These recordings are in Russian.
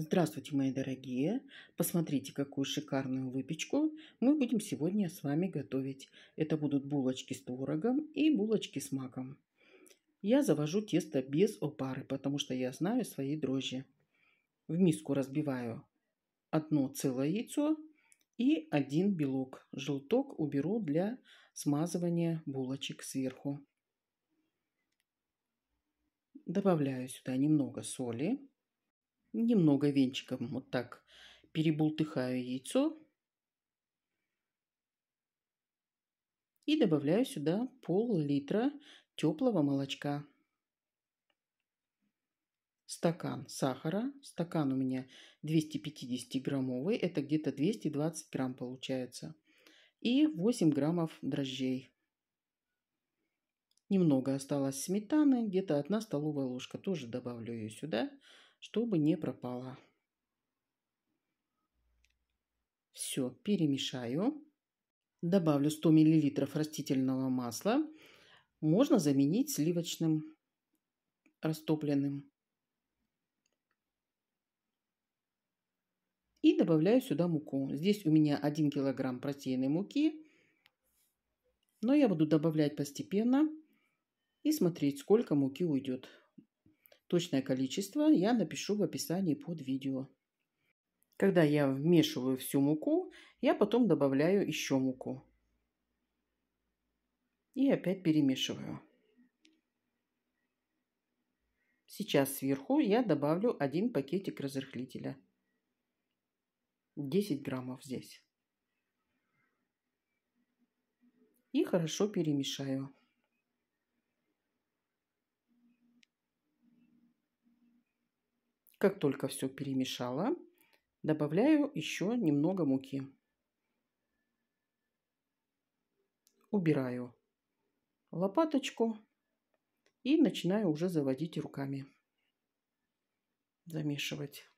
Здравствуйте, мои дорогие! Посмотрите, какую шикарную выпечку мы будем сегодня с вами готовить. Это будут булочки с творогом и булочки с маком. Я завожу тесто без опары, потому что я знаю свои дрожжи. В миску разбиваю одно целое яйцо и один белок. Желток уберу для смазывания булочек сверху. Добавляю сюда немного соли Немного венчиком вот так перебултыхаю яйцо. И добавляю сюда пол-литра теплого молочка. Стакан сахара. Стакан у меня 250-граммовый. Это где-то 220 грамм получается. И 8 граммов дрожжей. Немного осталось сметаны, где-то 1 столовая ложка. Тоже добавлю ее сюда чтобы не пропала. Все перемешаю. Добавлю 100 мл растительного масла. Можно заменить сливочным растопленным. И добавляю сюда муку. Здесь у меня 1 кг протеиной муки. Но я буду добавлять постепенно и смотреть, сколько муки уйдет. Точное количество я напишу в описании под видео. Когда я вмешиваю всю муку, я потом добавляю еще муку. И опять перемешиваю. Сейчас сверху я добавлю один пакетик разрыхлителя. 10 граммов здесь. И хорошо перемешаю. Как только все перемешала, добавляю еще немного муки. Убираю лопаточку и начинаю уже заводить руками. Замешивать.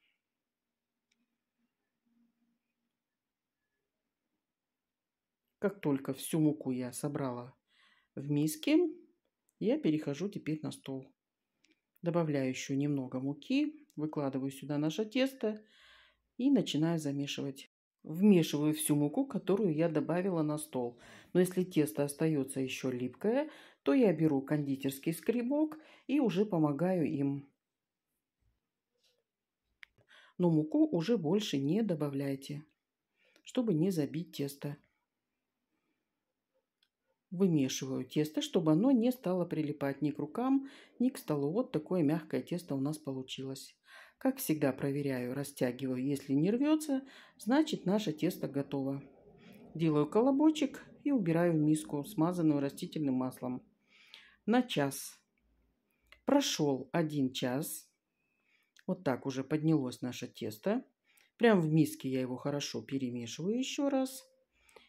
Как только всю муку я собрала в миске, я перехожу теперь на стол. Добавляю еще немного муки. Выкладываю сюда наше тесто и начинаю замешивать. Вмешиваю всю муку, которую я добавила на стол. Но если тесто остается еще липкое, то я беру кондитерский скребок и уже помогаю им. Но муку уже больше не добавляйте, чтобы не забить тесто. Вымешиваю тесто, чтобы оно не стало прилипать ни к рукам, ни к столу. Вот такое мягкое тесто у нас получилось. Как всегда проверяю, растягиваю. Если не рвется, значит наше тесто готово. Делаю колобочек и убираю в миску, смазанную растительным маслом. На час. Прошел один час. Вот так уже поднялось наше тесто. Прям в миске я его хорошо перемешиваю еще раз.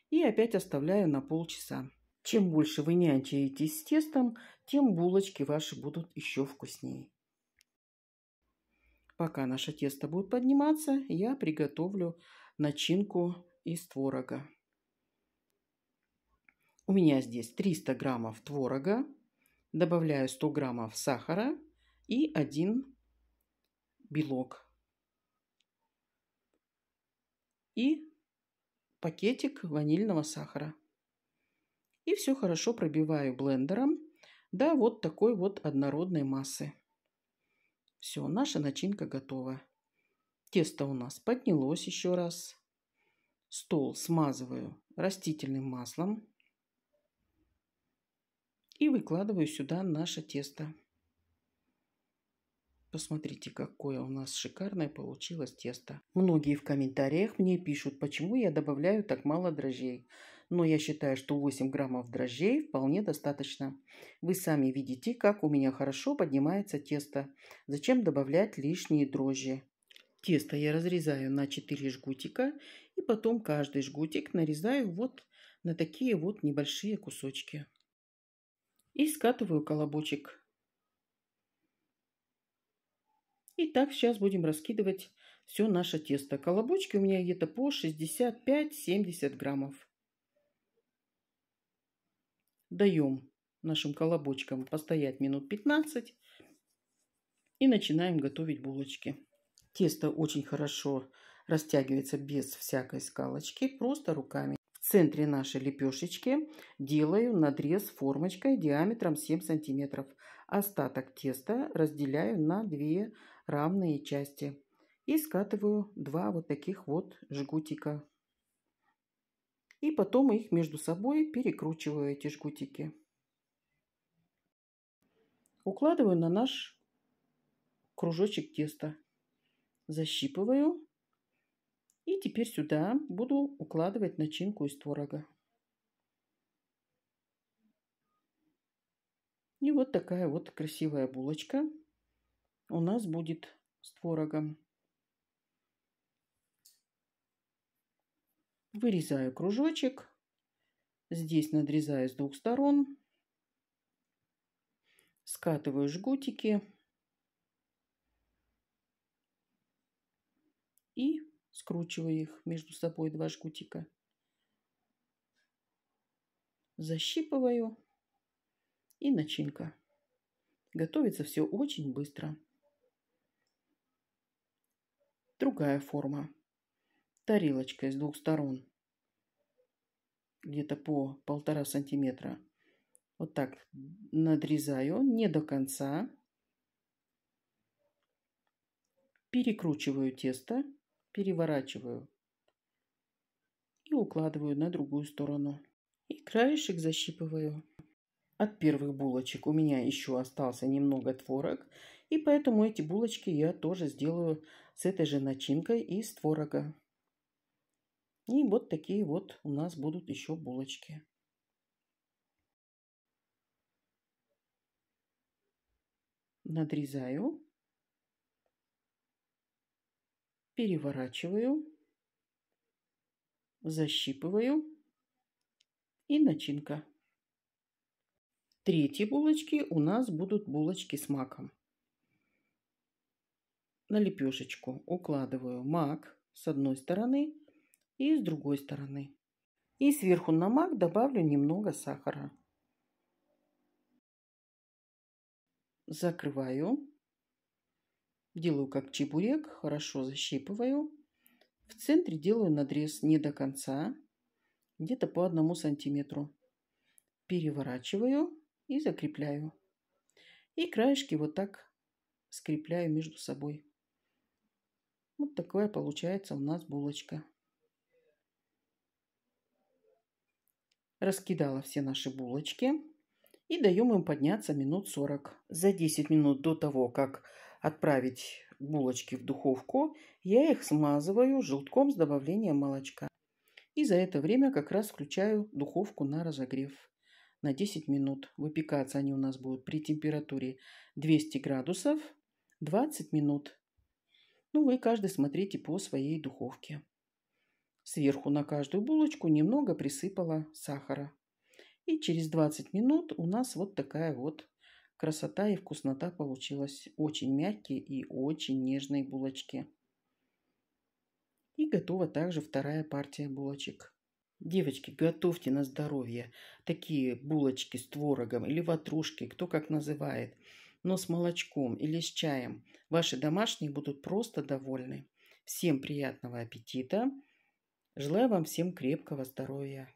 И опять оставляю на полчаса. Чем больше вы нянчаетесь с тестом, тем булочки ваши будут еще вкуснее. Пока наше тесто будет подниматься, я приготовлю начинку из творога. У меня здесь 300 граммов творога, добавляю 100 граммов сахара и один белок. И пакетик ванильного сахара и все хорошо пробиваю блендером до вот такой вот однородной массы. Все, наша начинка готова. Тесто у нас поднялось еще раз. Стол смазываю растительным маслом. И выкладываю сюда наше тесто. Посмотрите, какое у нас шикарное получилось тесто. Многие в комментариях мне пишут, почему я добавляю так мало дрожжей но я считаю, что 8 граммов дрожжей вполне достаточно. Вы сами видите, как у меня хорошо поднимается тесто. Зачем добавлять лишние дрожжи? Тесто я разрезаю на 4 жгутика и потом каждый жгутик нарезаю вот на такие вот небольшие кусочки. И скатываю колобочек. И так сейчас будем раскидывать все наше тесто. Колобочки у меня где-то по 65-70 граммов даем нашим колобочкам постоять минут 15 и начинаем готовить булочки. Тесто очень хорошо растягивается без всякой скалочки, просто руками. В центре нашей лепешечки делаю надрез формочкой диаметром 7 сантиметров. Остаток теста разделяю на две равные части и скатываю два вот таких вот жгутика и потом их между собой перекручиваю эти жгутики. Укладываю на наш кружочек теста. Защипываю. И теперь сюда буду укладывать начинку из творога. И вот такая вот красивая булочка у нас будет с творогом. Вырезаю кружочек. Здесь надрезаю с двух сторон. Скатываю жгутики. И скручиваю их между собой два жгутика. Защипываю. И начинка. Готовится все очень быстро. Другая форма тарелочкой с двух сторон. Где-то по полтора сантиметра. Вот так надрезаю, не до конца. Перекручиваю тесто, переворачиваю и укладываю на другую сторону. И краешек защипываю. От первых булочек у меня еще остался немного творог, и поэтому эти булочки я тоже сделаю с этой же начинкой из творога. И вот такие вот у нас будут еще булочки. Надрезаю. Переворачиваю. Защипываю. И начинка. Третьи булочки у нас будут булочки с маком. На лепешечку укладываю мак с одной стороны и с другой стороны. И сверху на мак добавлю немного сахара. Закрываю. Делаю как чебурек, хорошо защипываю. В центре делаю надрез не до конца, где-то по одному сантиметру. Переворачиваю и закрепляю. И краешки вот так скрепляю между собой. Вот такая получается у нас булочка. раскидала все наши булочки и даем им подняться минут 40. За 10 минут до того, как отправить булочки в духовку, я их смазываю желтком с добавлением молочка. И за это время как раз включаю духовку на разогрев на 10 минут. Выпекаться они у нас будут при температуре 200 градусов 20 минут. Ну, вы каждый смотрите по своей духовке. Сверху на каждую булочку немного присыпала сахара. И через 20 минут у нас вот такая вот красота и вкуснота получилась. Очень мягкие и очень нежные булочки. И готова также вторая партия булочек. Девочки, готовьте на здоровье такие булочки с творогом или ватрушки, кто как называет, но с молочком или с чаем. Ваши домашние будут просто довольны. Всем приятного аппетита! Желаю вам всем крепкого здоровья.